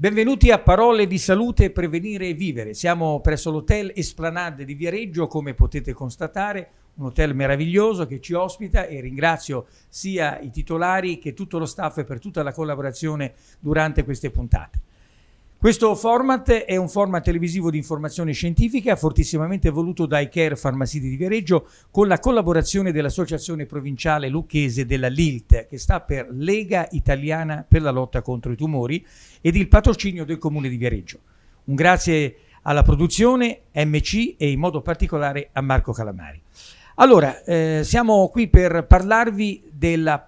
Benvenuti a Parole di Salute Prevenire e Vivere. Siamo presso l'hotel Esplanade di Viareggio, come potete constatare, un hotel meraviglioso che ci ospita e ringrazio sia i titolari che tutto lo staff per tutta la collaborazione durante queste puntate. Questo format è un format televisivo di informazione scientifica fortissimamente voluto dai Care Farmaciti di Viareggio con la collaborazione dell'Associazione Provinciale Lucchese della LILT che sta per Lega Italiana per la lotta contro i tumori ed il patrocinio del Comune di Viareggio. Un grazie alla produzione MC e in modo particolare a Marco Calamari. Allora, eh, siamo qui per parlarvi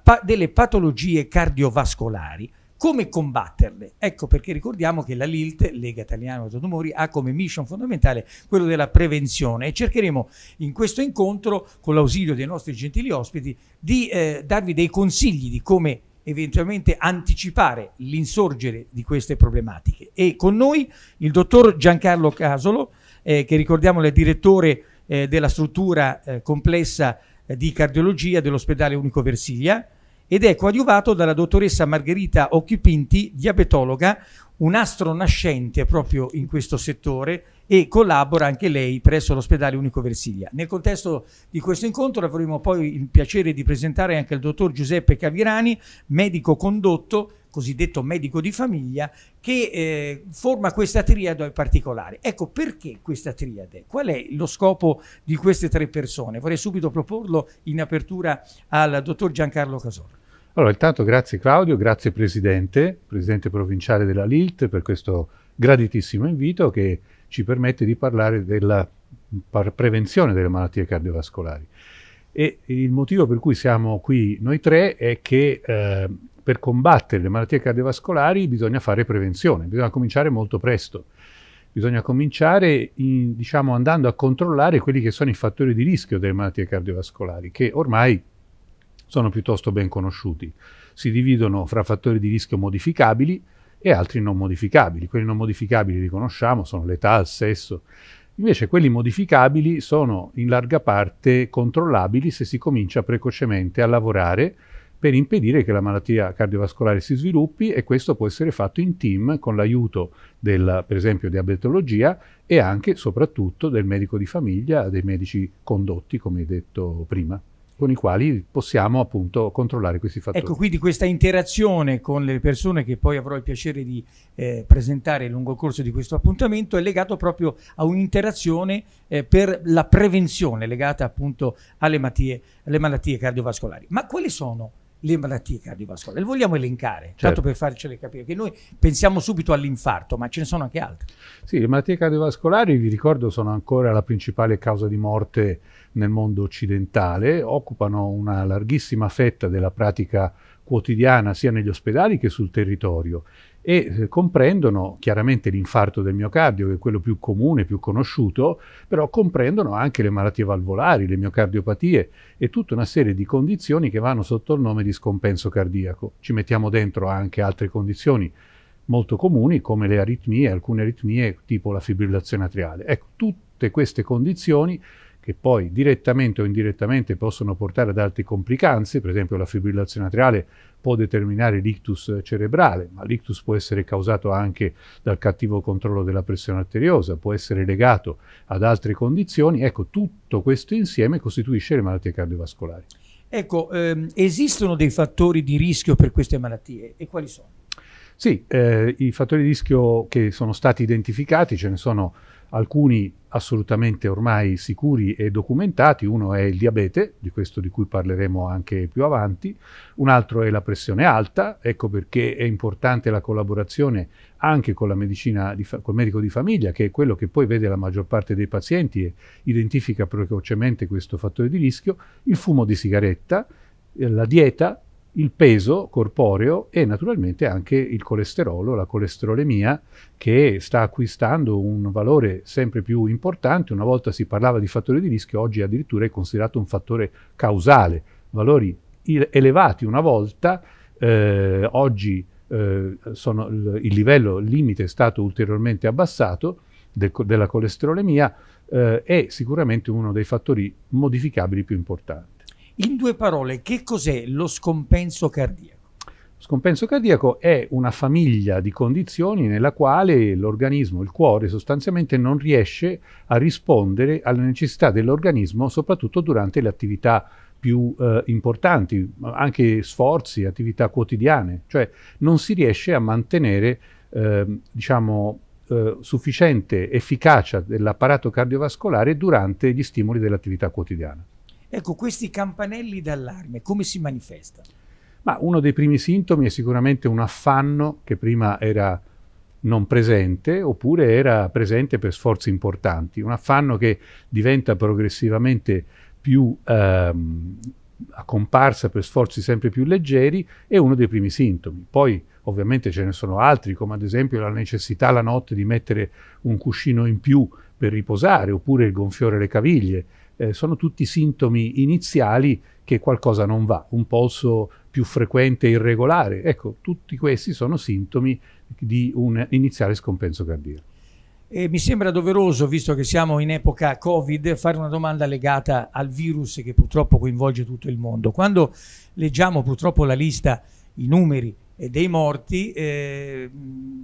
pa delle patologie cardiovascolari come combatterle? Ecco perché ricordiamo che la LILT, Lega Italiana Contro Tumori, ha come mission fondamentale quello della prevenzione e cercheremo in questo incontro, con l'ausilio dei nostri gentili ospiti, di eh, darvi dei consigli di come eventualmente anticipare l'insorgere di queste problematiche. E con noi il dottor Giancarlo Casolo, eh, che ricordiamo è direttore eh, della struttura eh, complessa eh, di cardiologia dell'ospedale Unico Versiglia, ed è coadiuvato dalla dottoressa Margherita Occhipinti, diabetologa, un astro nascente proprio in questo settore e collabora anche lei presso l'ospedale Unico Versilia. Nel contesto di questo incontro avremo poi il piacere di presentare anche il dottor Giuseppe Cavirani, medico condotto, cosiddetto medico di famiglia, che eh, forma questa triade particolare. Ecco perché questa triade? Qual è lo scopo di queste tre persone? Vorrei subito proporlo in apertura al dottor Giancarlo Casor. Allora, intanto grazie Claudio, grazie Presidente, Presidente provinciale della LILT, per questo graditissimo invito che ci permette di parlare della prevenzione delle malattie cardiovascolari. E il motivo per cui siamo qui noi tre è che eh, per combattere le malattie cardiovascolari bisogna fare prevenzione, bisogna cominciare molto presto. Bisogna cominciare in, diciamo, andando a controllare quelli che sono i fattori di rischio delle malattie cardiovascolari, che ormai sono piuttosto ben conosciuti. Si dividono fra fattori di rischio modificabili e altri non modificabili. Quelli non modificabili li conosciamo, sono l'età, il sesso. Invece quelli modificabili sono in larga parte controllabili se si comincia precocemente a lavorare per impedire che la malattia cardiovascolare si sviluppi e questo può essere fatto in team con l'aiuto del, per esempio, diabetologia e anche, soprattutto, del medico di famiglia, dei medici condotti, come detto prima con i quali possiamo appunto controllare questi fattori. Ecco, quindi questa interazione con le persone che poi avrò il piacere di eh, presentare lungo il corso di questo appuntamento è legato proprio a un'interazione eh, per la prevenzione legata appunto alle, matie, alle malattie cardiovascolari. Ma quali sono le malattie cardiovascolari. Le vogliamo elencare, certo. tanto per farcele capire, che noi pensiamo subito all'infarto, ma ce ne sono anche altre. Sì, le malattie cardiovascolari, vi ricordo, sono ancora la principale causa di morte nel mondo occidentale, occupano una larghissima fetta della pratica quotidiana sia negli ospedali che sul territorio e eh, comprendono chiaramente l'infarto del miocardio, che è quello più comune, più conosciuto, però comprendono anche le malattie valvolari, le miocardiopatie e tutta una serie di condizioni che vanno sotto il nome di scompenso cardiaco. Ci mettiamo dentro anche altre condizioni molto comuni come le aritmie, alcune aritmie tipo la fibrillazione atriale. Ecco, tutte queste condizioni che poi direttamente o indirettamente possono portare ad altre complicanze, per esempio la fibrillazione atriale può determinare l'ictus cerebrale, ma l'ictus può essere causato anche dal cattivo controllo della pressione arteriosa, può essere legato ad altre condizioni, ecco tutto questo insieme costituisce le malattie cardiovascolari. Ecco, ehm, esistono dei fattori di rischio per queste malattie e quali sono? Sì, eh, i fattori di rischio che sono stati identificati ce ne sono alcuni assolutamente ormai sicuri e documentati, uno è il diabete, di questo di cui parleremo anche più avanti, un altro è la pressione alta, ecco perché è importante la collaborazione anche con la medicina di col medico di famiglia, che è quello che poi vede la maggior parte dei pazienti e identifica precocemente questo fattore di rischio, il fumo di sigaretta, la dieta, il peso corporeo e naturalmente anche il colesterolo, la colesterolemia, che sta acquistando un valore sempre più importante. Una volta si parlava di fattore di rischio, oggi addirittura è considerato un fattore causale. Valori elevati una volta, eh, oggi eh, sono, il livello limite è stato ulteriormente abbassato de, della colesterolemia eh, è sicuramente uno dei fattori modificabili più importanti. In due parole, che cos'è lo scompenso cardiaco? Lo scompenso cardiaco è una famiglia di condizioni nella quale l'organismo, il cuore sostanzialmente non riesce a rispondere alle necessità dell'organismo, soprattutto durante le attività più eh, importanti, anche sforzi, attività quotidiane, cioè non si riesce a mantenere eh, diciamo, eh, sufficiente efficacia dell'apparato cardiovascolare durante gli stimoli dell'attività quotidiana. Ecco, questi campanelli d'allarme, come si manifestano? Ma uno dei primi sintomi è sicuramente un affanno che prima era non presente oppure era presente per sforzi importanti, un affanno che diventa progressivamente più ehm, a comparsa per sforzi sempre più leggeri è uno dei primi sintomi. Poi ovviamente ce ne sono altri come ad esempio la necessità la notte di mettere un cuscino in più per riposare oppure il gonfiore alle caviglie eh, sono tutti sintomi iniziali che qualcosa non va, un polso più frequente e irregolare. Ecco, tutti questi sono sintomi di un iniziale scompenso cardiaco. E mi sembra doveroso, visto che siamo in epoca Covid, fare una domanda legata al virus che purtroppo coinvolge tutto il mondo. Quando leggiamo purtroppo la lista, i numeri eh, dei morti, eh,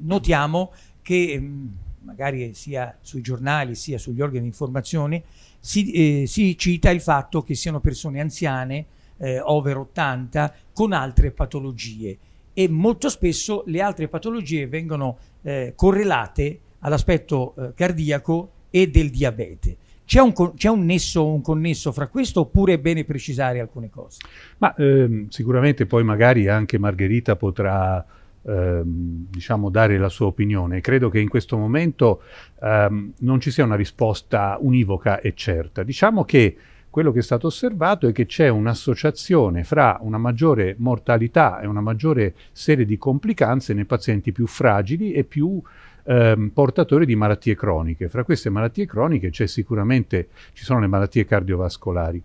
notiamo che mm, magari sia sui giornali sia sugli organi di informazione si, eh, si cita il fatto che siano persone anziane, eh, over 80, con altre patologie e molto spesso le altre patologie vengono eh, correlate all'aspetto eh, cardiaco e del diabete. C'è un, c'è un, nesso, un connesso fra questo oppure è bene precisare alcune cose? Ma ehm, sicuramente poi magari anche Margherita potrà ehm, diciamo, dare la sua opinione. Credo che in questo momento ehm, non ci sia una risposta univoca e certa. Diciamo che quello che è stato osservato è che c'è un'associazione fra una maggiore mortalità e una maggiore serie di complicanze nei pazienti più fragili e più ehm, portatori di malattie croniche. Fra queste malattie croniche c'è sicuramente, ci sono le malattie cardiovascolari.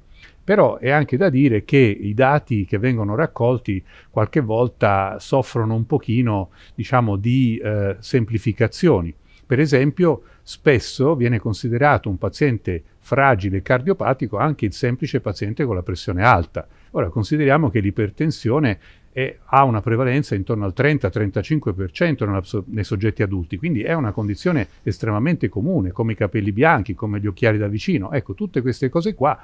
Però è anche da dire che i dati che vengono raccolti qualche volta soffrono un pochino, diciamo, di eh, semplificazioni. Per esempio, spesso viene considerato un paziente fragile cardiopatico anche il semplice paziente con la pressione alta. Ora consideriamo che l'ipertensione è, ha una prevalenza intorno al 30-35% nei soggetti adulti, quindi è una condizione estremamente comune, come i capelli bianchi, come gli occhiali da vicino. Ecco, tutte queste cose qua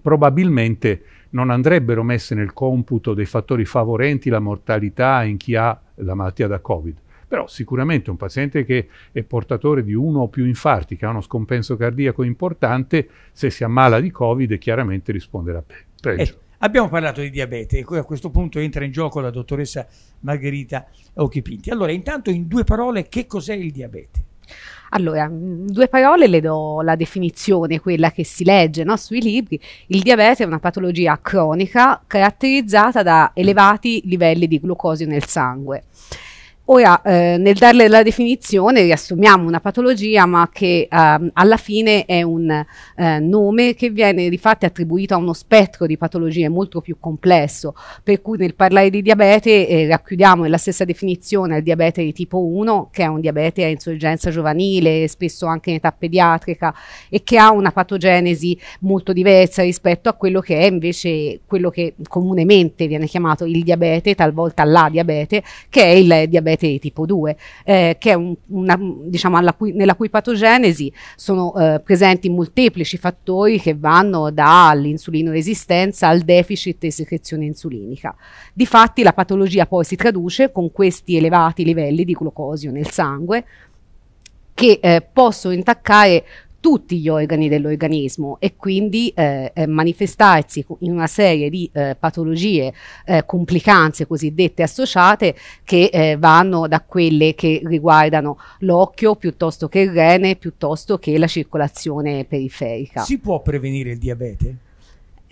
probabilmente non andrebbero messe nel computo dei fattori favorenti la mortalità in chi ha la malattia da Covid. Però sicuramente un paziente che è portatore di uno o più infarti, che ha uno scompenso cardiaco importante, se si ammala di Covid chiaramente risponderà peggio. Eh, abbiamo parlato di diabete e a questo punto entra in gioco la dottoressa Margherita Occhipinti. Allora, intanto in due parole, che cos'è il diabete? Allora, in mm, due parole le do la definizione, quella che si legge no, sui libri. Il diabete è una patologia cronica caratterizzata da mm. elevati livelli di glucosio nel sangue. Ora, ah, eh, nel darle la definizione, riassumiamo una patologia, ma che eh, alla fine è un eh, nome che viene di fatto attribuito a uno spettro di patologie molto più complesso, per cui nel parlare di diabete eh, racchiudiamo nella stessa definizione il diabete di tipo 1, che è un diabete a insorgenza giovanile, spesso anche in età pediatrica, e che ha una patogenesi molto diversa rispetto a quello che è invece quello che comunemente viene chiamato il diabete, talvolta la diabete, che è il diabete diabete di tipo 2, eh, che è un, una, diciamo cui, nella cui patogenesi sono eh, presenti molteplici fattori che vanno dall'insulino resistenza al deficit di secrezione insulinica. Difatti la patologia poi si traduce con questi elevati livelli di glucosio nel sangue che eh, possono intaccare tutti gli organi dell'organismo e quindi eh, eh manifestarsi in una serie di eh, patologie, eh, complicanze cosiddette associate che eh, vanno da quelle che riguardano l'occhio piuttosto che il rene, piuttosto che la circolazione periferica. Si può prevenire il diabete?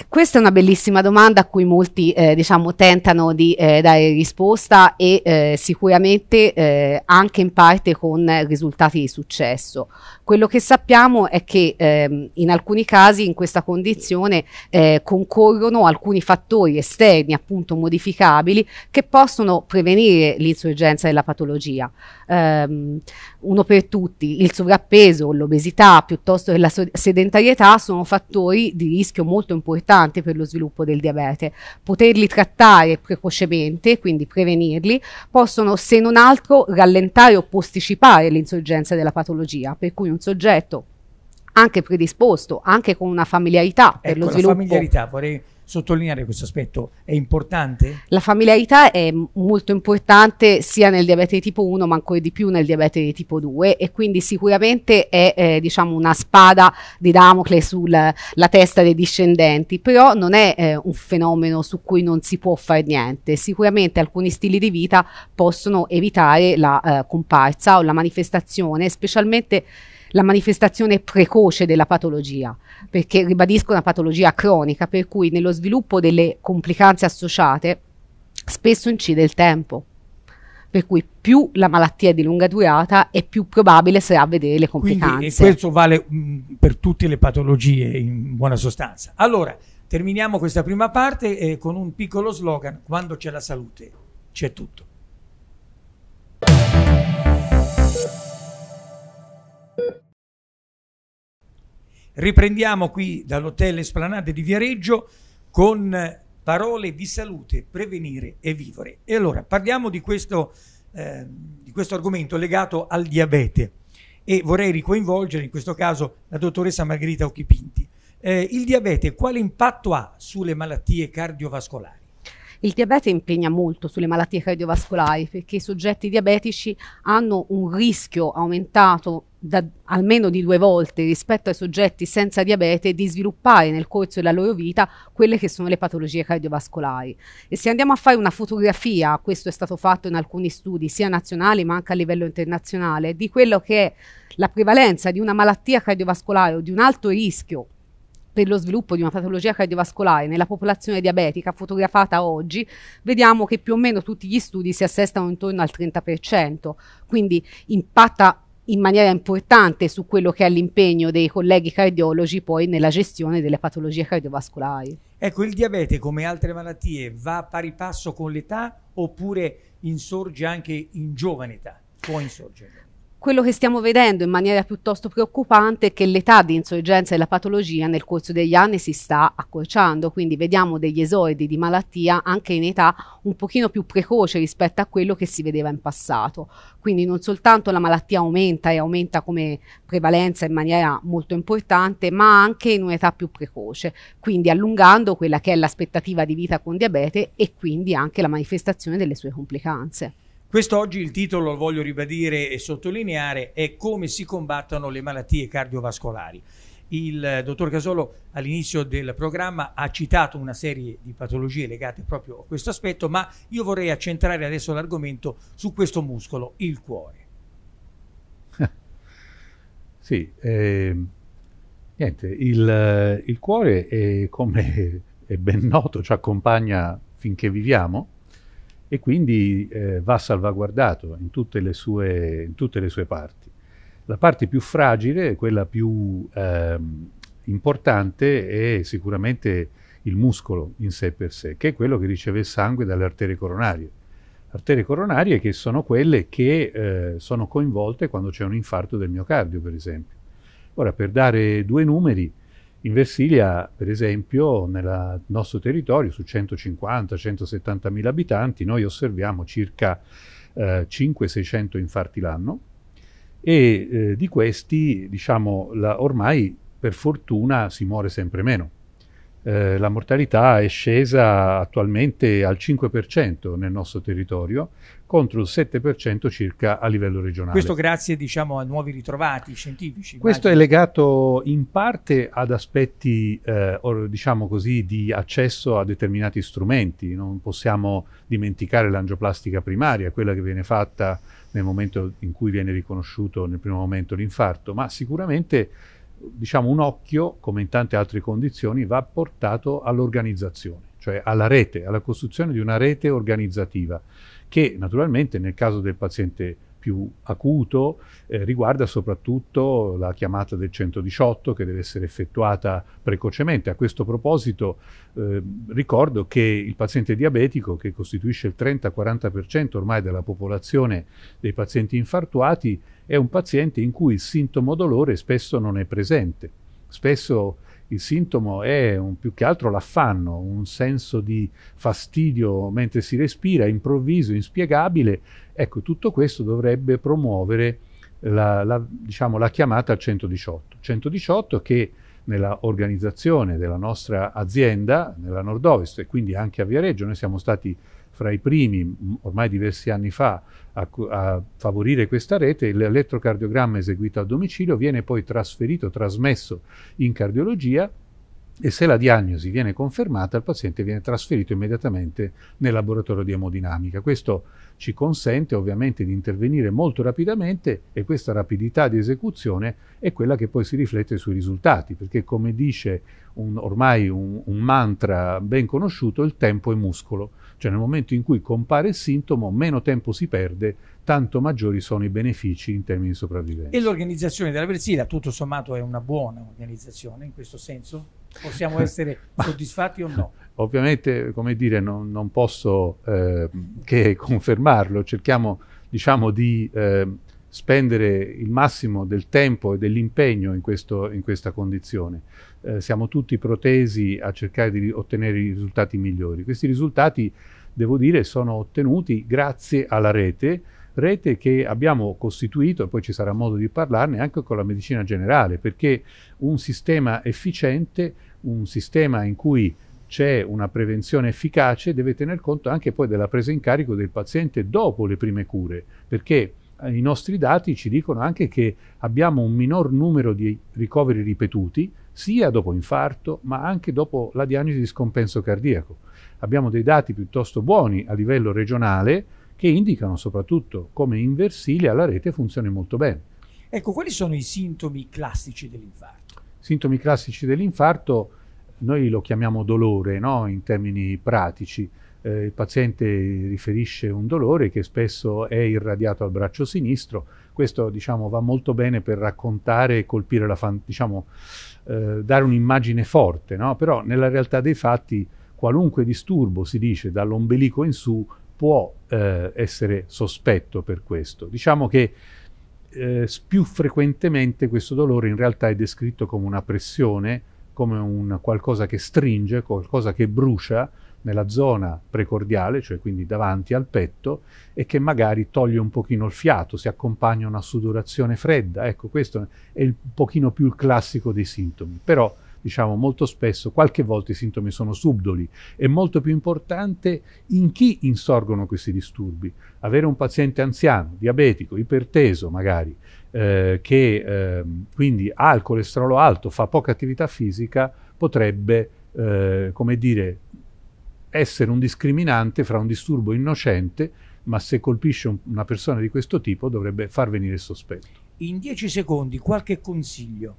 Questa è una bellissima domanda a cui molti eh, diciamo, tentano di eh, dare risposta e eh, sicuramente eh, anche in parte con risultati di successo. Quello che sappiamo è che ehm, in alcuni casi in questa condizione eh, concorrono alcuni fattori esterni appunto modificabili che possono prevenire l'insorgenza della patologia. Um, uno per tutti, il sovrappeso, l'obesità piuttosto che la sedentarietà sono fattori di rischio molto importanti importanti per lo sviluppo del diabete. Poterli trattare precocemente, quindi prevenirli, possono se non altro rallentare o posticipare l'insorgenza della patologia, per cui un soggetto anche predisposto, anche con una familiarità per ecco, lo sviluppo. La familiarità, vorrei sottolineare questo aspetto? È importante? La familiarità è molto importante sia nel diabete di tipo 1 ma ancora di più nel diabete di tipo 2 e quindi sicuramente è eh, diciamo una spada di Damocle sulla testa dei discendenti, però non è eh, un fenomeno su cui non si può fare niente. Sicuramente alcuni stili di vita possono evitare la eh, comparsa o la manifestazione, specialmente la manifestazione precoce della patologia, perché ribadisco una patologia cronica, per cui nello sviluppo delle complicanze associate spesso incide il tempo. Per cui più la malattia è di lunga durata e più probabile sarà vedere le complicanze. Quindi, e questo vale mh, mm, per tutte le patologie in buona sostanza. Allora, terminiamo questa prima parte eh, con un piccolo slogan, quando c'è la salute c'è tutto. Riprendiamo qui dall'hotel Esplanade di Viareggio con parole di salute, prevenire e vivere. E allora parliamo di questo, eh, di questo argomento legato al diabete e vorrei ricoinvolgere in questo caso la dottoressa Margherita Occhipinti. Eh, il diabete quale impatto ha sulle malattie cardiovascolari? Il diabete impegna molto sulle malattie cardiovascolari perché i soggetti diabetici hanno un rischio aumentato da almeno di due volte rispetto ai soggetti senza diabete di sviluppare nel corso della loro vita quelle che sono le patologie cardiovascolari. E se andiamo a fare una fotografia, questo è stato fatto in alcuni studi sia nazionali ma anche a livello internazionale, di quello che è la prevalenza di una malattia cardiovascolare o di un alto rischio per lo sviluppo di una patologia cardiovascolare nella popolazione diabetica fotografata oggi, vediamo che più o meno tutti gli studi si assestano intorno al 30%, quindi impatta in maniera importante su quello che è l'impegno dei colleghi cardiologi poi nella gestione delle patologie cardiovascolari. Ecco, il diabete come altre malattie va a pari passo con l'età oppure insorge anche in giovane età? Può insorgere? quello che stiamo vedendo in maniera piuttosto preoccupante è che l'età di insorgenza della patologia nel corso degli anni si sta accorciando, quindi vediamo degli esordi di malattia anche in età un pochino più precoce rispetto a quello che si vedeva in passato. Quindi non soltanto la malattia aumenta e aumenta come prevalenza in maniera molto importante, ma anche in un'età più precoce, quindi allungando quella che è l'aspettativa di vita con diabete e quindi anche la manifestazione delle sue complicanze. Quest'oggi il titolo, lo voglio ribadire e sottolineare, è come si combattono le malattie cardiovascolari. Il eh, dottor Casolo all'inizio del programma ha citato una serie di patologie legate proprio a questo aspetto, ma io vorrei accentrare adesso l'argomento su questo muscolo, il cuore. Sì, eh, niente, il, eh, il cuore è, come è ben noto, ci accompagna finché viviamo e quindi eh, va salvaguardato in tutte, sue, in tutte, le sue, parti. La parte più fragile, quella più ehm, importante, è sicuramente il muscolo in sé per sé, che è quello che riceve il sangue dalle arterie coronarie. Arterie coronarie che sono quelle che eh, sono coinvolte quando c'è un infarto del miocardio, per esempio. Ora, per dare due numeri, in Versilia, per esempio, nel nostro territorio, su 150-170 mila abitanti, noi osserviamo circa eh, 500-600 infarti l'anno e eh, di questi, diciamo, la, ormai per fortuna si muore sempre meno. Eh, la mortalità è scesa attualmente al 5% nel nostro territorio, contro il 7% circa a livello regionale. Questo grazie diciamo, a nuovi ritrovati scientifici. Questo immagino. è legato in parte ad aspetti eh, or, diciamo così, di accesso a determinati strumenti, non possiamo dimenticare l'angioplastica primaria, quella che viene fatta nel momento in cui viene riconosciuto nel primo momento l'infarto, ma sicuramente diciamo, un occhio, come in tante altre condizioni, va portato all'organizzazione cioè alla rete, alla costruzione di una rete organizzativa che naturalmente nel caso del paziente più acuto eh, riguarda soprattutto la chiamata del 118 che deve essere effettuata precocemente. A questo proposito eh, ricordo che il paziente diabetico, che costituisce il 30-40% ormai della popolazione dei pazienti infartuati, è un paziente in cui il sintomo dolore spesso non è presente. Spesso il sintomo è un, più che altro l'affanno, un senso di fastidio mentre si respira, improvviso, inspiegabile. Ecco, tutto questo dovrebbe promuovere la, la, diciamo, la chiamata al 118. 118 che nella organizzazione della nostra azienda, nella Nord-Ovest e quindi anche a Viareggio, noi siamo stati fra i primi, ormai diversi anni fa, a, a favorire questa rete, l'elettrocardiogramma eseguito a domicilio viene poi trasferito, trasmesso in cardiologia e se la diagnosi viene confermata il paziente viene trasferito immediatamente nel laboratorio di emodinamica. Questo ci consente ovviamente di intervenire molto rapidamente e questa rapidità di esecuzione è quella che poi si riflette sui risultati, perché come dice un, ormai un, un mantra ben conosciuto, il tempo è muscolo, cioè nel momento in cui compare il sintomo meno tempo si perde, tanto maggiori sono i benefici in termini di sopravvivenza. E l'organizzazione della Versida tutto sommato è una buona organizzazione in questo senso? possiamo essere soddisfatti o no? Ovviamente, come dire, non, non posso eh, che confermarlo. Cerchiamo, diciamo, di eh, spendere il massimo del tempo e dell'impegno in, in, questa condizione. Eh, siamo tutti protesi a cercare di ottenere i risultati migliori. Questi risultati, devo dire, sono ottenuti grazie alla rete, rete che abbiamo costituito, e poi ci sarà modo di parlarne, anche con la medicina generale, perché un sistema efficiente un sistema in cui c'è una prevenzione efficace deve tener conto anche poi della presa in carico del paziente dopo le prime cure, perché eh, i nostri dati ci dicono anche che abbiamo un minor numero di ricoveri ripetuti, sia dopo infarto, ma anche dopo la diagnosi di scompenso cardiaco. Abbiamo dei dati piuttosto buoni a livello regionale che indicano soprattutto come in Versilia la rete funzioni molto bene. Ecco, quali sono i sintomi classici dell'infarto? sintomi classici dell'infarto noi lo chiamiamo dolore no? in termini pratici. Eh, il paziente riferisce un dolore che spesso è irradiato al braccio sinistro. Questo diciamo, va molto bene per raccontare e colpire la fan, diciamo, eh, dare un'immagine forte, no? però nella realtà dei fatti qualunque disturbo, si dice, dall'ombelico in su può eh, essere sospetto per questo. Diciamo che eh, più frequentemente questo dolore in realtà è descritto come una pressione, come un qualcosa che stringe, qualcosa che brucia nella zona precordiale, cioè quindi davanti al petto, e che magari toglie un pochino il fiato, si accompagna a una sudorazione fredda. Ecco, questo è un pochino più il classico dei sintomi. Però diciamo molto spesso, qualche volta i sintomi sono subdoli, è molto più importante in chi insorgono questi disturbi. Avere un paziente anziano, diabetico, iperteso magari, eh, che eh, quindi ha il colesterolo alto, fa poca attività fisica, potrebbe, eh, come dire, essere un discriminante fra un disturbo innocente, ma se colpisce un, una persona di questo tipo dovrebbe far venire il sospetto. In dieci secondi qualche consiglio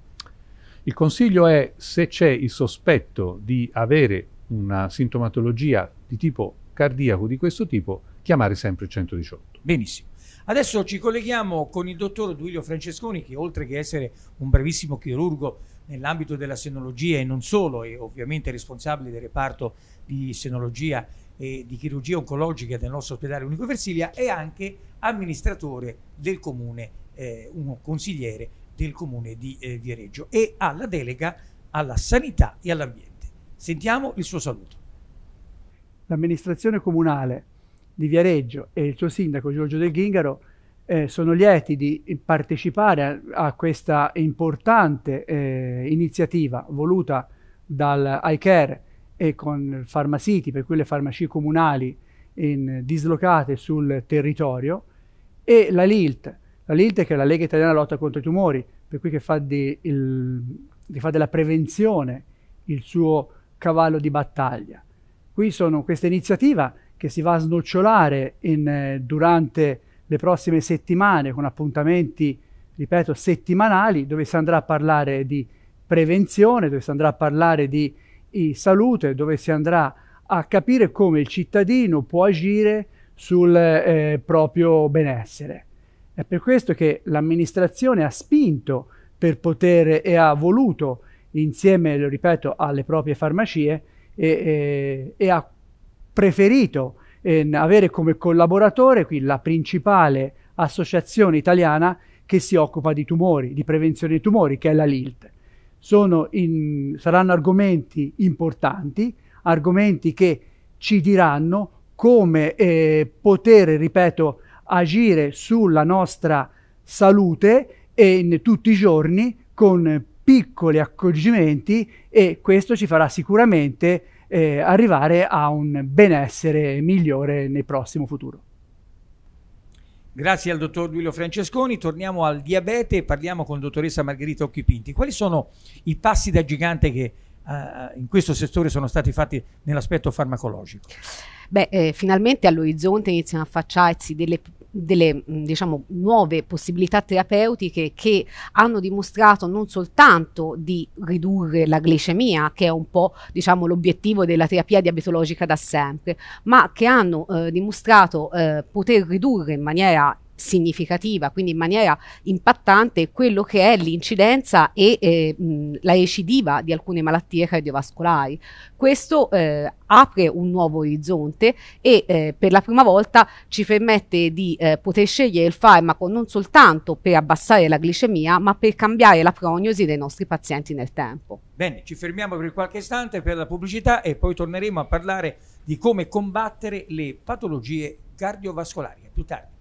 il consiglio è se c'è il sospetto di avere una sintomatologia di tipo cardiaco di questo tipo, chiamare sempre il 118. Benissimo. Adesso ci colleghiamo con il dottor Duilio Francesconi che oltre che essere un bravissimo chirurgo nell'ambito della senologia e non solo, è ovviamente responsabile del reparto di senologia e di chirurgia oncologica del nostro ospedale Unico Versilia, è anche amministratore del comune, eh, un consigliere del comune di eh, Viareggio e alla delega alla sanità e all'ambiente. Sentiamo il suo saluto. L'amministrazione comunale di Viareggio e il suo sindaco Giorgio Del Ghingaro eh, sono lieti di partecipare a, a questa importante eh, iniziativa voluta dal iCare e con Pharmacity, per cui le farmacie comunali in, dislocate sul territorio, e la LILT, la LILTE che è la Lega Italiana Lotta contro i Tumori, per cui che fa, di, il, che fa della prevenzione il suo cavallo di battaglia. Qui sono questa iniziativa che si va a snocciolare in, eh, durante le prossime settimane con appuntamenti, ripeto, settimanali, dove si andrà a parlare di prevenzione, dove si andrà a parlare di, di salute, dove si andrà a capire come il cittadino può agire sul eh, proprio benessere. È per questo che l'amministrazione ha spinto per poter e ha voluto insieme, lo ripeto, alle proprie farmacie e, e, e ha preferito eh, avere come collaboratore qui la principale associazione italiana che si occupa di tumori, di prevenzione dei tumori, che è la LILT. In, saranno argomenti importanti, argomenti che ci diranno come eh, poter, ripeto, agire sulla nostra salute e in tutti i giorni con piccoli accorgimenti e questo ci farà sicuramente eh, arrivare a un benessere migliore nel prossimo futuro. Grazie al dottor Duilio Francesconi, torniamo al diabete e parliamo con dottoressa Margherita Occhipinti. Quali sono i passi da gigante che eh, in questo settore sono stati fatti nell'aspetto farmacologico? Beh, eh, finalmente all'orizzonte iniziano a affacciarsi delle delle diciamo, nuove possibilità terapeutiche che hanno dimostrato non soltanto di ridurre la glicemia, che è un po' diciamo, l'obiettivo della terapia diabetologica da sempre, ma che hanno eh, dimostrato eh, poter ridurre in maniera significativa, quindi in maniera impattante, quello che è l'incidenza e eh, mh, la recidiva di alcune malattie cardiovascolari. Questo eh, apre un nuovo orizzonte e eh, per la prima volta ci permette di eh, poter scegliere il farmaco non soltanto per abbassare la glicemia, ma per cambiare la prognosi dei nostri pazienti nel tempo. Bene, ci fermiamo per qualche istante per la pubblicità e poi torneremo a parlare di come combattere le patologie cardiovascolari. A più tardi.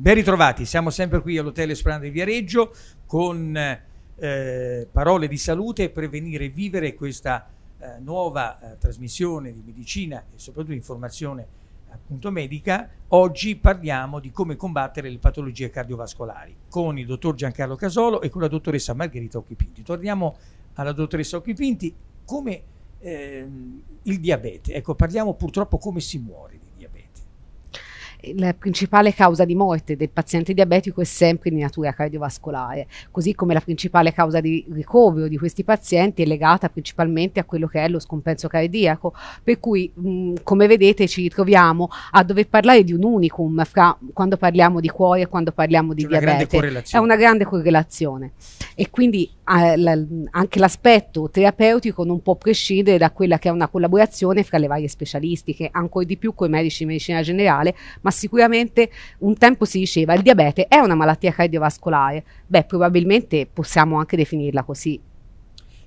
Ben ritrovati, siamo sempre qui all'Hotel Esperanto di Viareggio con eh, parole di salute per venire e vivere questa eh, nuova eh, trasmissione di medicina e soprattutto informazione appunto medica. Oggi parliamo di come combattere le patologie cardiovascolari con il dottor Giancarlo Casolo e con la dottoressa Margherita Occhipinti. Torniamo alla dottoressa Occhipinti, come ehm, il diabete, ecco parliamo purtroppo come si muore la principale causa di morte del paziente diabetico è sempre di natura cardiovascolare, così come la principale causa di ricovero di questi pazienti è legata principalmente a quello che è lo scompenso cardiaco, per cui mh, mm, come vedete ci ritroviamo a dover parlare di un unicum fra quando parliamo di cuore e quando parliamo di una diabete. È una grande correlazione e quindi eh, la, anche l'aspetto terapeutico non può prescindere da quella che è una collaborazione fra le varie specialistiche, ancora di più con i medici di medicina generale, ma sicuramente un tempo si diceva il diabete è una malattia cardiovascolare. Beh, probabilmente possiamo anche definirla così.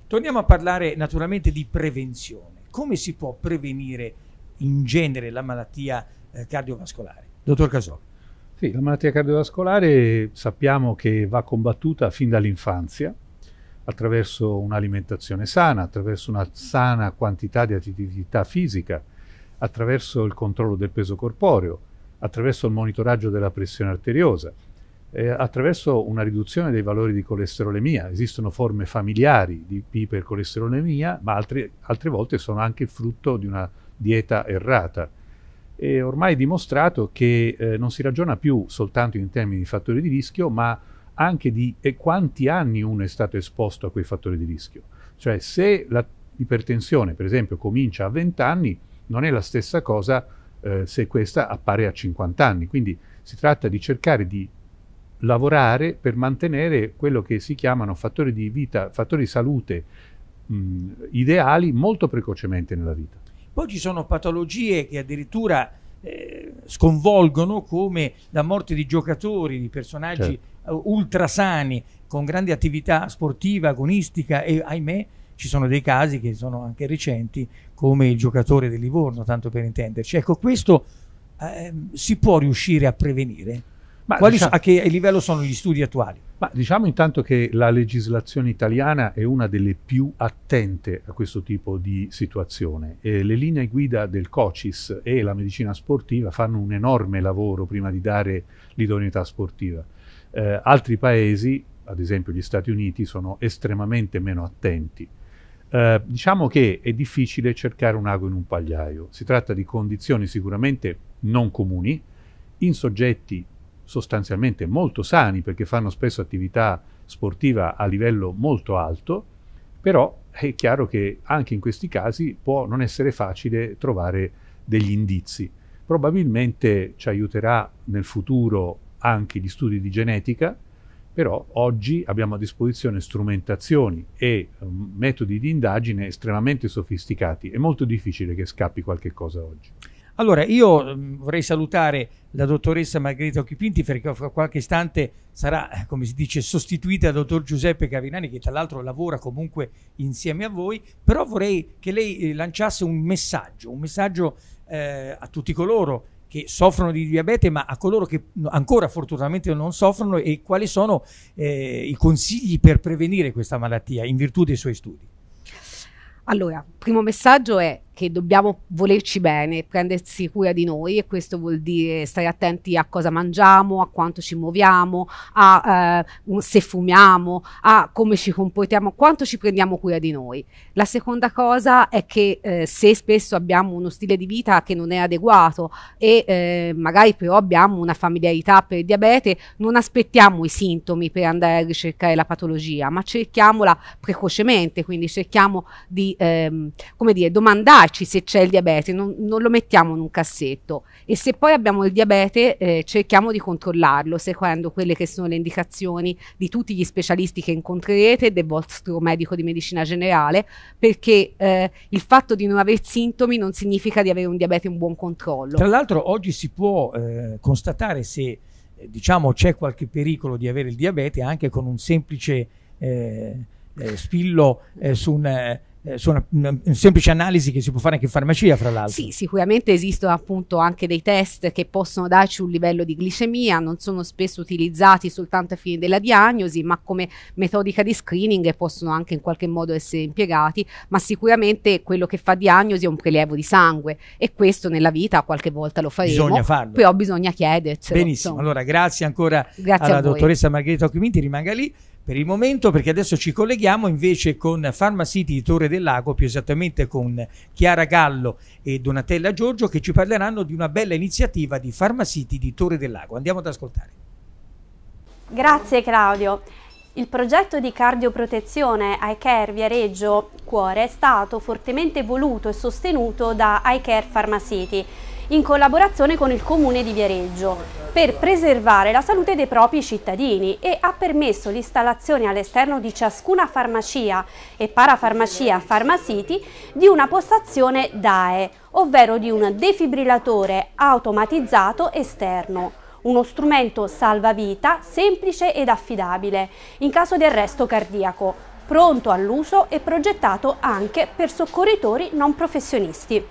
Torniamo a parlare naturalmente di prevenzione. Come si può prevenire in genere la malattia eh, cardiovascolare? Dottor Casò. Sì, la malattia cardiovascolare sappiamo che va combattuta fin dall'infanzia attraverso un'alimentazione sana, attraverso una sana quantità di attività fisica, attraverso il controllo del peso corporeo, attraverso il monitoraggio della pressione arteriosa, eh, attraverso una riduzione dei valori di colesterolemia. Esistono forme familiari di ipercolesterolemia, ma altre, altre volte sono anche il frutto di una dieta errata. È ormai dimostrato che eh, non si ragiona più soltanto in termini di fattori di rischio, ma anche di quanti anni uno è stato esposto a quei fattori di rischio. Cioè se l'ipertensione, per esempio, comincia a 20 anni, non è la stessa cosa eh, se questa appare a 50 anni. Quindi si tratta di cercare di lavorare per mantenere quello che si chiamano fattori di vita, fattori di salute mh, ideali molto precocemente nella vita. Poi ci sono patologie che addirittura eh, sconvolgono come la morte di giocatori, di personaggi certo. Eh, ultrasani con grande attività sportiva, agonistica e ahimè ci sono dei casi che sono anche recenti come il giocatore del Livorno, tanto per intenderci. Ecco, questo eh, si può riuscire a prevenire? Diciamo, a che livello sono gli studi attuali? diciamo intanto che la legislazione italiana è una delle più attente a questo tipo di situazione. Eh, le linee guida del COCIS e la medicina sportiva fanno un enorme lavoro prima di dare l'idoneità sportiva. Eh, altri paesi, ad esempio gli Stati Uniti, sono estremamente meno attenti. Eh, diciamo che è difficile cercare un ago in un pagliaio. Si tratta di condizioni sicuramente non comuni, in soggetti sostanzialmente molto sani perché fanno spesso attività sportiva a livello molto alto, però è chiaro che anche in questi casi può non essere facile trovare degli indizi. Probabilmente ci aiuterà nel futuro anche gli studi di genetica però oggi abbiamo a disposizione strumentazioni e eh, metodi di indagine estremamente sofisticati. È molto difficile che scappi qualche cosa oggi. Allora, io mm, vorrei salutare la dottoressa Margherita Occhipinti perché fra qualche istante sarà, eh, come si dice, sostituita dal dottor Giuseppe Cavinani che tra l'altro lavora comunque insieme a voi, però vorrei che lei eh, lanciasse un messaggio, un messaggio eh, a tutti coloro che soffrono di diabete, ma a coloro che ancora fortunatamente non soffrono e quali sono eh, i consigli per prevenire questa malattia in virtù dei suoi studi? Allora, primo messaggio è che dobbiamo volerci bene, prendersi cura di noi e questo vuol dire stare attenti a cosa mangiamo, a quanto ci muoviamo, a eh, se fumiamo, a come ci comportiamo, quanto ci prendiamo cura di noi. La seconda cosa è che eh, se spesso abbiamo uno stile di vita che non è adeguato e eh, magari però abbiamo una familiarità per il diabete, non aspettiamo i sintomi per andare a ricercare la patologia, ma cerchiamola precocemente, quindi cerchiamo di, ehm, come dire, domandare preoccuparci se c'è il diabete, non, non, lo mettiamo in un cassetto e se poi abbiamo il diabete eh, cerchiamo di controllarlo seguendo quelle che sono le indicazioni di tutti gli specialisti che incontrerete e del vostro medico di medicina generale perché eh, il fatto di non avere sintomi non significa di avere un diabete in buon controllo. Tra l'altro oggi si può eh, constatare se eh, diciamo c'è qualche pericolo di avere il diabete anche con un semplice eh, eh, spillo su un eh, sono una, mm, mm, semplice analisi che si può fare anche in farmacia, fra l'altro. Sì, sicuramente esistono appunto anche dei test che possono darci un livello di glicemia, non sono spesso utilizzati soltanto a fine della diagnosi, ma come metodica di screening possono anche in qualche modo essere impiegati, ma sicuramente quello che fa diagnosi è un prelievo di sangue e questo nella vita qualche volta lo faremo. Bisogna farlo. Però bisogna chiedercelo. Benissimo, insomma. allora grazie ancora grazie alla dottoressa Margherita Occhiminti, rimanga lì per il momento perché adesso ci colleghiamo invece con Pharmacity di Torre del Lago, più esattamente con Chiara Gallo e Donatella Giorgio che ci parleranno di una bella iniziativa di Pharmacity di Torre del Lago. Andiamo ad ascoltare. Grazie Claudio. Il progetto di cardioprotezione iCare Viareggio Cuore è stato fortemente voluto e sostenuto da iCare Pharmacity in collaborazione con il Comune di Viareggio per preservare la salute dei propri cittadini e ha permesso l'installazione all'esterno di ciascuna farmacia e parafarmacia Pharmacity di una postazione DAE, ovvero di un defibrillatore automatizzato esterno uno strumento salvavita semplice ed affidabile in caso di arresto cardiaco, pronto all'uso e progettato anche per soccorritori non professionisti.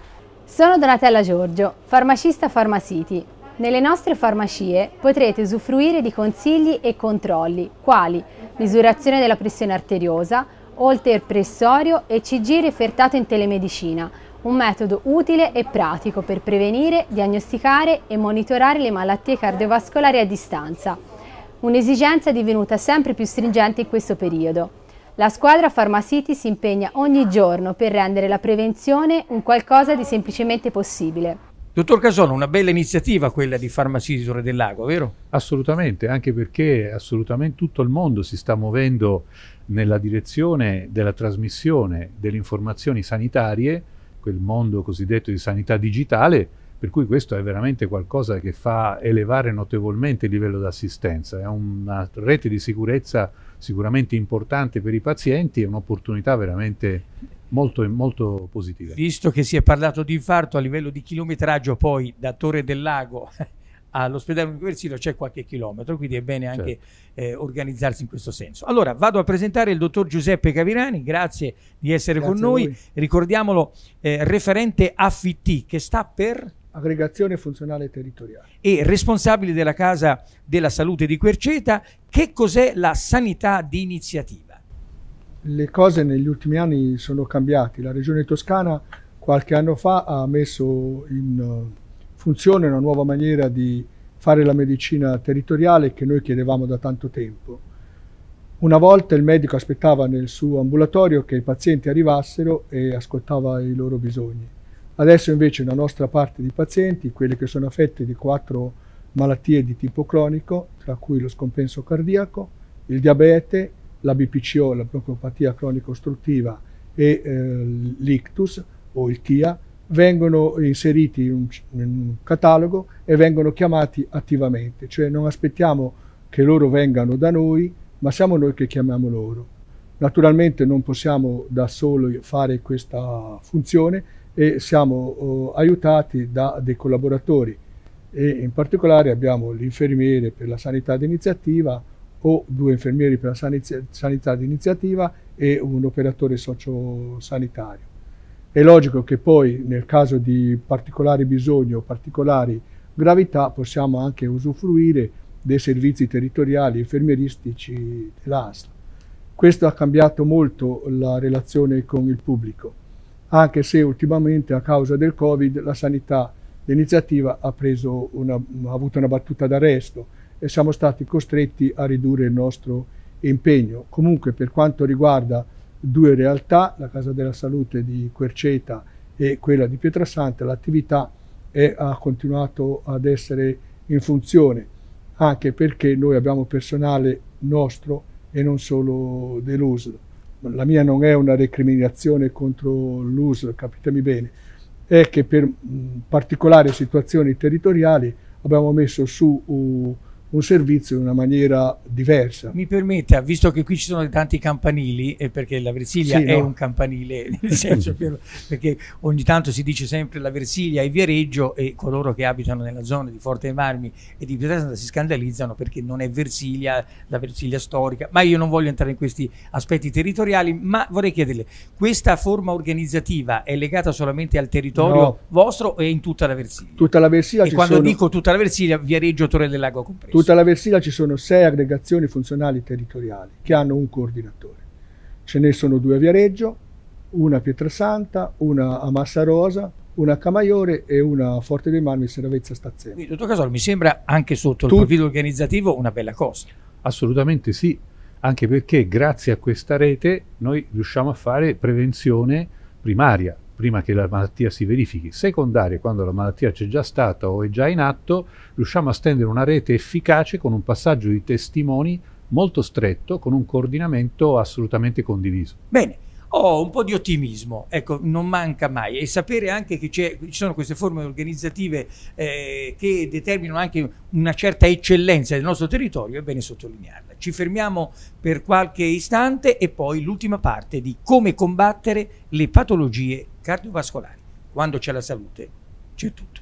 Sono Donatella Giorgio, farmacista Pharmacity. Nelle nostre farmacie potrete usufruire di consigli e controlli quali misurazione della pressione arteriosa, holter pressorio e CG refertato in telemedicina, un metodo utile e pratico per prevenire, diagnosticare e monitorare le malattie cardiovascolari a distanza, un'esigenza divenuta sempre più stringente in questo periodo. La squadra Pharmacity si impegna ogni giorno per rendere la prevenzione un qualcosa di semplicemente possibile. Dottor Casone, una bella iniziativa quella di Farmacity Torre del Lago, vero? Assolutamente, anche perché assolutamente tutto il mondo si sta muovendo nella direzione della trasmissione delle informazioni sanitarie, quel mondo cosiddetto di sanità digitale, per cui questo è veramente qualcosa che fa elevare notevolmente il livello d'assistenza, è una rete di sicurezza importante sicuramente importante per i pazienti e un'opportunità veramente molto, molto positiva. Visto che si è parlato di infarto a livello di chilometraggio, poi da Torre del Lago all'ospedale universitario c'è qualche chilometro, quindi è bene anche certo. eh, organizzarsi in questo senso. Allora, vado a presentare il dottor Giuseppe Cavirani, grazie di essere grazie con noi. Ricordiamolo, eh, referente AFT che sta per aggregazione funzionale territoriale. E responsabile della Casa della Salute di Querceta, che cos'è la sanità di iniziativa? Le cose negli ultimi anni sono cambiate. La Regione Toscana qualche anno fa ha messo in eh, funzione una nuova maniera di fare la medicina territoriale che noi chiedevamo da tanto tempo. Una volta il medico aspettava nel suo ambulatorio che i pazienti arrivassero e ascoltava i loro bisogni Adesso invece una nostra parte di pazienti, quelli che sono affetti di quattro malattie di tipo cronico, tra cui lo scompenso cardiaco, il diabete, la BPCO, la broncopatia cronico-ostruttiva e eh, l'ictus o il TIA, vengono inseriti in un, in un, catalogo e vengono chiamati attivamente, cioè non aspettiamo che loro vengano da noi, ma siamo noi che chiamiamo loro. Naturalmente non possiamo da soli fare questa funzione, e siamo oh, aiutati da dei collaboratori e in particolare abbiamo l'infermiere per la sanità d'iniziativa o due infermieri per la sanità d'iniziativa e un operatore sociosanitario. È logico che poi nel caso di particolari bisogni o particolari gravità possiamo anche usufruire dei servizi territoriali infermieristici dell'ASL. Questo ha cambiato molto la relazione con il pubblico anche se ultimamente a causa del Covid la sanità l'iniziativa ha, una, ha avuto una battuta d'arresto e siamo stati costretti a ridurre il nostro impegno. Comunque per quanto riguarda due realtà, la Casa della Salute di Querceta e quella di Pietrasanta, l'attività è, ha continuato ad essere in funzione, anche perché noi abbiamo personale nostro e non solo dell'USL la mia non è una recriminazione contro l'USL, capitemi bene, è che per mh, particolari situazioni territoriali abbiamo messo su uh, un servizio in una maniera diversa. Mi permetta, visto che qui ci sono tanti campanili, eh, perché la Versilia sì, è no? un campanile, nel senso perché ogni tanto si dice sempre la Versilia e Viareggio e coloro che abitano nella zona di Forte Marmi e di Pietrasanta si scandalizzano perché non è Versilia, la Versilia storica, ma io non voglio entrare in questi aspetti territoriali, ma vorrei chiederle, questa forma organizzativa è legata solamente al territorio no. vostro o è in tutta la Versilia? Tutta la Versilia. E quando sono... dico tutta la Versilia, Viareggio, Torre del Lago compreso tutta la Versila ci sono sei aggregazioni funzionali territoriali che hanno un coordinatore. Ce ne sono due a Viareggio, una a Pietrasanta, una a Massa Rosa, una a Camaiore e una a Forte dei Marmi, Seravezza Stazione. Quindi, dottor Casol, mi sembra anche sotto Tut il profilo organizzativo una bella cosa. Assolutamente sì, anche perché grazie a questa rete noi riusciamo a fare prevenzione primaria, prima che la malattia si verifichi, secondarie quando la malattia c'è già stata o è già in atto, riusciamo a stendere una rete efficace con un passaggio di testimoni molto stretto, con un coordinamento assolutamente condiviso. Bene ho un po' di ottimismo, ecco, non manca mai. E sapere anche che ci sono queste forme organizzative eh, che determinano anche una certa eccellenza del nostro territorio, è bene sottolinearla. Ci fermiamo per qualche istante e poi l'ultima parte di come combattere le patologie cardiovascolari. Quando c'è la salute, c'è tutto.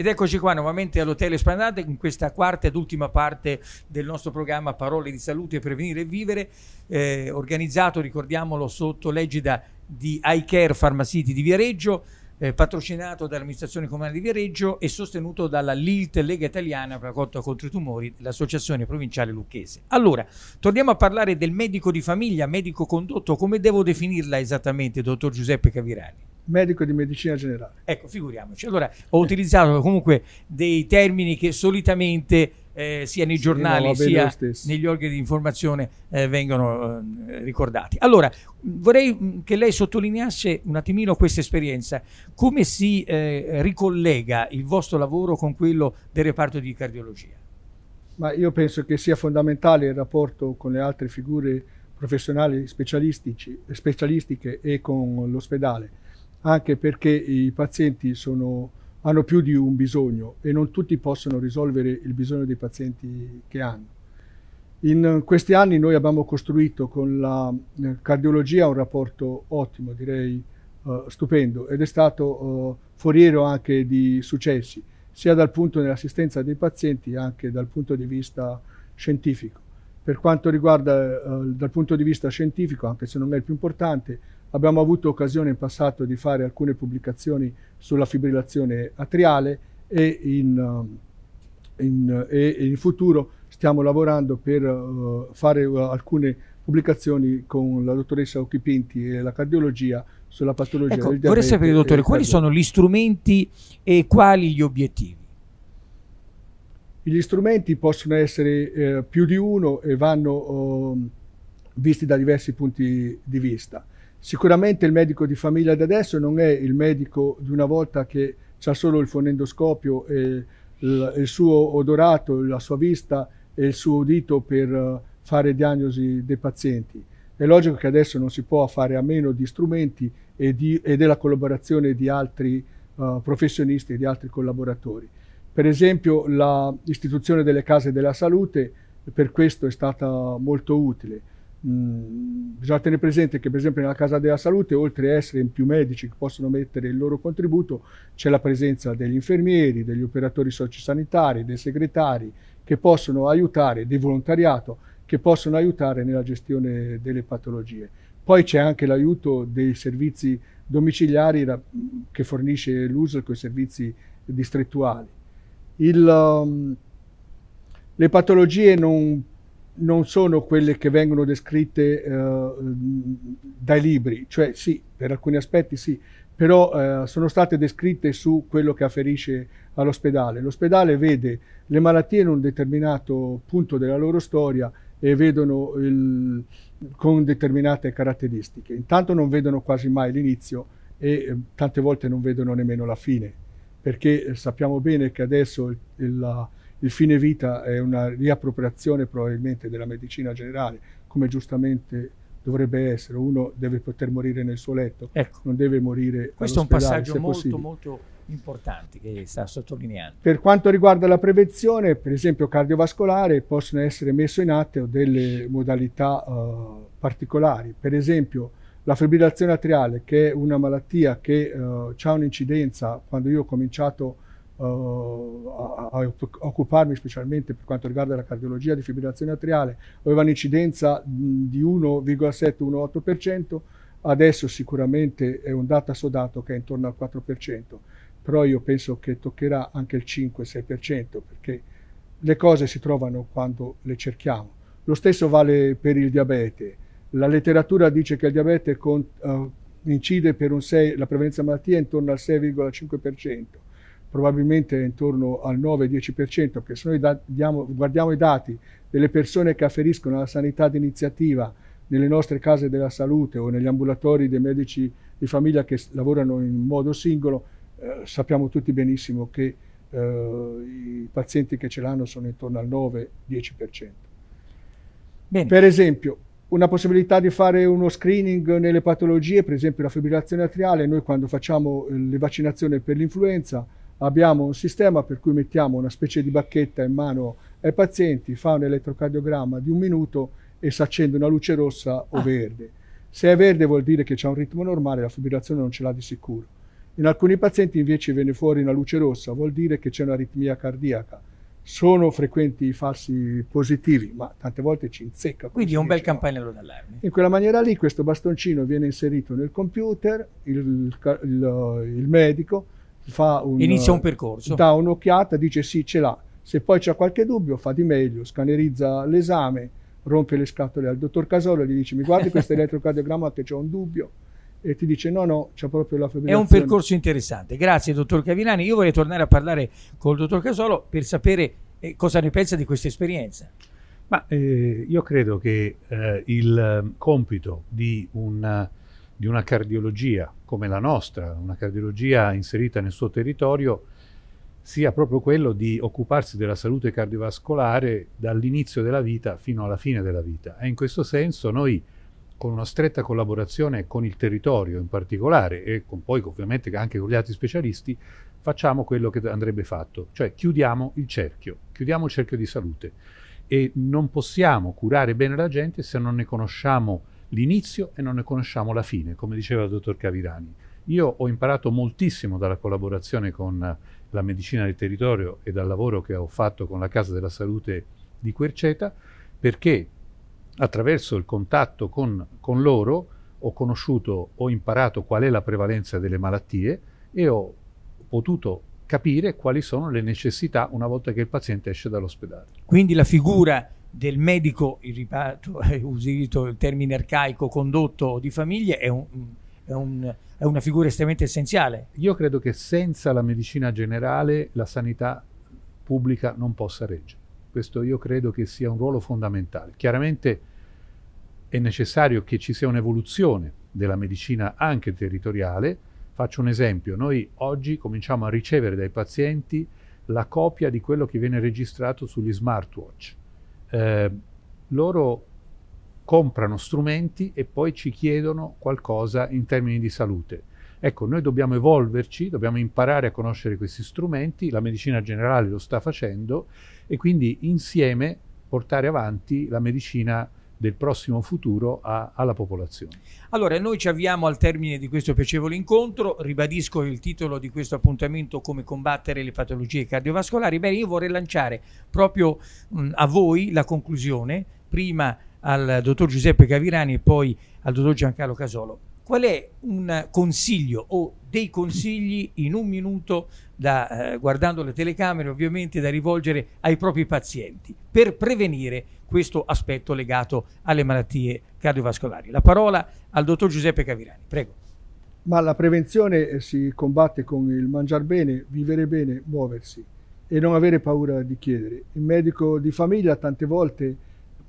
Ed eccoci qua nuovamente all'Hotel Esplanade in questa quarta ed ultima parte del nostro programma Parole di Salute e Prevenire e Vivere, eh, organizzato, ricordiamolo, sotto l'egida di iCare Pharmacity di Viareggio, eh, patrocinato dall'amministrazione comunale di Viareggio e sostenuto dalla LILT Lega Italiana per la Cotta contro i tumori l'associazione provinciale lucchese. Allora, torniamo a parlare del medico di famiglia, medico condotto, come devo definirla esattamente, dottor Giuseppe Cavirani? medico di medicina generale. Ecco, figuriamoci. Allora, ho utilizzato comunque dei termini che solitamente eh, sia nei giornali sì, no, sia negli organi di informazione eh, vengono eh, ricordati. Allora, vorrei mm, che lei sottolineasse un attimino questa esperienza, come si eh, ricollega il vostro lavoro con quello del reparto di cardiologia? Ma io penso che sia fondamentale il rapporto con le altre figure professionali specialistiche e con l'ospedale anche perché i pazienti sono, hanno più di un bisogno e non tutti possono risolvere il bisogno dei pazienti che hanno. In questi anni noi abbiamo costruito con la eh, cardiologia un rapporto ottimo, direi uh, stupendo, ed è stato uh, foriero anche di successi, sia dal punto dell'assistenza dei pazienti che dal punto di vista scientifico. Per quanto riguarda uh, dal punto di vista scientifico, anche se non è il più importante, Abbiamo avuto occasione in passato di fare alcune pubblicazioni sulla fibrillazione atriale e in, eh, in, e in futuro stiamo lavorando per uh, fare uh, alcune pubblicazioni con la dottoressa Occhipinti e la cardiologia sulla patologia ecco, del diabete. Vorrei sapere, dottore, quali sono gli strumenti e quali gli obiettivi? Gli strumenti possono essere eh, più di uno e vanno oh, visti da diversi punti di vista. Sicuramente il medico di famiglia di adesso non è il medico di una volta che ha solo il fonendoscopio e il suo odorato, la sua vista e il suo udito per eh, fare diagnosi dei pazienti. È logico che adesso non si può fare a meno di strumenti e, di, e della collaborazione di altri uh, professionisti e di altri collaboratori. Per esempio l'istituzione delle case della salute per questo è stata molto utile. Mm, bisogna tenere presente che per esempio nella Casa della Salute, oltre ad essere in più medici che possono mettere il loro contributo, c'è la presenza degli infermieri, degli operatori sociosanitari, dei segretari che possono aiutare, di volontariato, che possono aiutare nella gestione delle patologie. Poi c'è anche l'aiuto dei servizi domiciliari che fornisce l'USL con i servizi distrettuali. Il, um, le patologie non non sono quelle che vengono descritte eh, dai libri, cioè sì, per alcuni aspetti sì, però eh, sono state descritte su quello che afferisce all'ospedale. L'ospedale vede le malattie in un determinato punto della loro storia e vedono il, con determinate caratteristiche. Intanto non vedono quasi mai l'inizio e eh, tante volte non vedono nemmeno la fine, perché eh, sappiamo bene che adesso il, il, la, il fine vita è una riappropriazione probabilmente della medicina generale, come giustamente dovrebbe essere. Uno deve poter morire nel suo letto, ecco. non deve morire Questo è un passaggio molto, molto importante che sta sottolineando. Per quanto riguarda la prevenzione, per esempio cardiovascolare, possono essere messe in atto delle modalità uh, particolari. Per esempio la fibrillazione atriale, che è una malattia che uh, eh, ha un'incidenza, quando io ho cominciato a eh, a, a, occuparmi specialmente per quanto riguarda la cardiologia di fibrillazione atriale, aveva un'incidenza di 1,7-1,8%, adesso sicuramente è un dato sodato che è intorno al 4%, però io penso che toccherà anche il 5-6% perché le cose si trovano quando le cerchiamo. Lo stesso vale per il diabete. La letteratura dice che il diabete con, uh, incide per un 6, la prevalenza malattia è intorno al 6,5% probabilmente intorno al 9-10%, che se noi diamo, guardiamo i dati delle persone che afferiscono alla sanità d'iniziativa nelle nostre case della salute o negli ambulatori dei medici di famiglia che lavorano in modo singolo, eh, sappiamo tutti benissimo che eh, i pazienti che ce l'hanno sono intorno al 9-10%. Per esempio, una possibilità di fare uno screening nelle patologie, per esempio la fibrillazione atriale, noi quando facciamo eh, le vaccinazioni per l'influenza, abbiamo un sistema per cui mettiamo una specie di bacchetta in mano ai pazienti, fa un elettrocardiogramma di un minuto e si accende una luce rossa o ah. verde. Se è verde vuol dire che c'è un ritmo normale, la fibrillazione non ce l'ha di sicuro. In alcuni pazienti invece viene fuori una luce rossa, vuol dire che c'è un'aritmia cardiaca. Sono frequenti i falsi positivi, ma tante volte ci inzecca. Quindi è un bel campanello d'allarme. In quella maniera lì questo bastoncino viene inserito nel computer, il, il, il medico fa un, inizia un eh, percorso. Dà un'occhiata, dice sì, ce l'ha. Se poi c'è qualche dubbio, fa di meglio, scannerizza l'esame, rompe le scatole al dottor Casolo, gli dice mi guardi questo elettrocardiogramma che c'è un dubbio e ti dice no, no, c'è proprio la fibrillazione. È un percorso interessante. Grazie, dottor Cavinani. Io vorrei tornare a parlare col dottor Casolo per sapere eh, cosa ne pensa di questa esperienza. Ma eh, io credo che eh, il ehm, compito di un di una cardiologia come la nostra, una cardiologia inserita nel suo territorio, sia proprio quello di occuparsi della salute cardiovascolare dall'inizio della vita fino alla fine della vita. E in questo senso noi, con una stretta collaborazione con il territorio in particolare e con, poi ovviamente anche con gli altri specialisti, facciamo quello che andrebbe fatto, cioè chiudiamo il cerchio, chiudiamo il cerchio di salute. E non possiamo curare bene la gente se non ne conosciamo l'inizio e non ne conosciamo la fine, come diceva il dottor Cavirani. Io ho imparato moltissimo dalla collaborazione con la medicina del territorio e dal lavoro che ho fatto con la Casa della Salute di Querceta, perché attraverso il contatto con, con loro ho conosciuto, ho imparato qual è la prevalenza delle malattie e ho potuto capire quali sono le necessità una volta che il paziente esce dall'ospedale. Quindi la figura del medico, il riparto, eh, usato il termine arcaico, condotto di famiglie, è, un, è, un, è una figura estremamente essenziale. Io credo che senza la medicina generale la sanità pubblica non possa reggere. Questo io credo che sia un ruolo fondamentale. Chiaramente è necessario che ci sia un'evoluzione della medicina anche territoriale. Faccio un esempio, noi oggi cominciamo a ricevere dai pazienti la copia di quello che viene registrato sugli smartwatch eh, loro comprano strumenti e poi ci chiedono qualcosa in termini di salute. Ecco, noi dobbiamo evolverci, dobbiamo imparare a conoscere questi strumenti, la medicina generale lo sta facendo e quindi insieme portare avanti la medicina del prossimo futuro a, alla popolazione. Allora, noi ci avviamo al termine di questo piacevole incontro, ribadisco il titolo di questo appuntamento come combattere le patologie cardiovascolari. Bene, io vorrei lanciare proprio mh, a voi la conclusione, prima al dottor Giuseppe Cavirani e poi al dottor Giancarlo Casolo. Qual è un consiglio o dei consigli in un minuto, da, eh, guardando le telecamere ovviamente, da rivolgere ai propri pazienti per prevenire questo aspetto legato alle malattie cardiovascolari? La parola al dottor Giuseppe Cavirani, prego. Ma la prevenzione eh, si combatte con il mangiare bene, vivere bene, muoversi e non avere paura di chiedere. Il medico di famiglia tante volte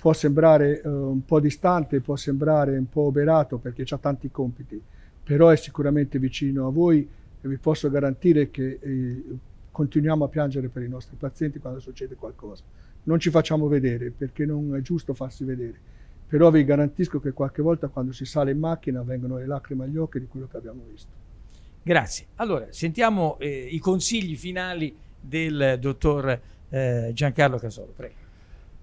può sembrare eh, un po' distante, può sembrare un po' oberato perché ha tanti compiti, però è sicuramente vicino a voi e vi posso garantire che eh, continuiamo a piangere per i nostri pazienti quando succede qualcosa. Non ci facciamo vedere perché non è giusto farsi vedere, però vi garantisco che qualche volta quando si sale in macchina vengono le lacrime agli occhi di quello che abbiamo visto. Grazie. Allora, sentiamo eh, i consigli finali del dottor eh, Giancarlo Casolo. Prego.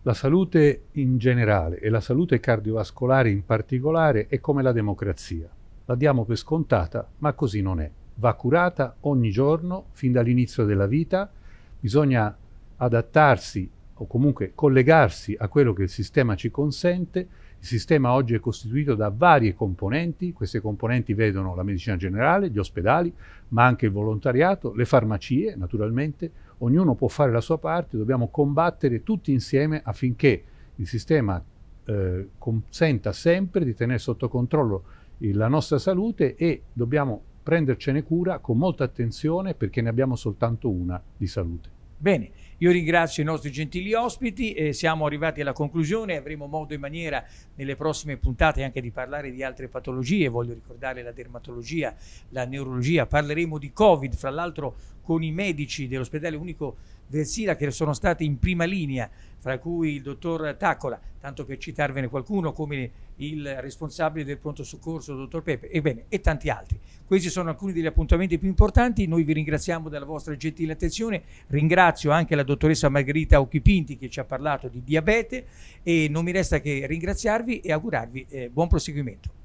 La salute in generale e la salute cardiovascolare in particolare è come la democrazia. La diamo per scontata, ma così non è. Va curata ogni giorno, fin dall'inizio della vita, bisogna adattarsi o comunque collegarsi a quello che il sistema ci consente. Il sistema oggi è costituito da varie componenti, queste componenti vedono la medicina generale, gli ospedali, ma anche il volontariato, le farmacie naturalmente, ognuno può fare la sua parte, dobbiamo combattere tutti insieme affinché il sistema eh, consenta sempre di tenere sotto controllo la nostra salute e dobbiamo prendercene cura con molta attenzione perché ne abbiamo soltanto una di salute. Bene. Io ringrazio i nostri gentili ospiti, eh, siamo arrivati alla conclusione, avremo modo e maniera nelle prossime puntate anche di parlare di altre patologie, voglio ricordare la dermatologia, la neurologia, parleremo di Covid, fra l'altro con i medici dell'ospedale unico del SIDA che sono stati in prima linea, fra cui il dottor Taccola, tanto per citarvene qualcuno, come il responsabile del pronto soccorso, dottor Pepe, ebbene, e tanti altri. Questi sono alcuni degli appuntamenti più importanti, noi vi ringraziamo della vostra gentile attenzione, ringrazio anche la dottoressa Margherita Occhipinti che ci ha parlato di diabete e non mi resta che ringraziarvi e augurarvi eh, buon proseguimento.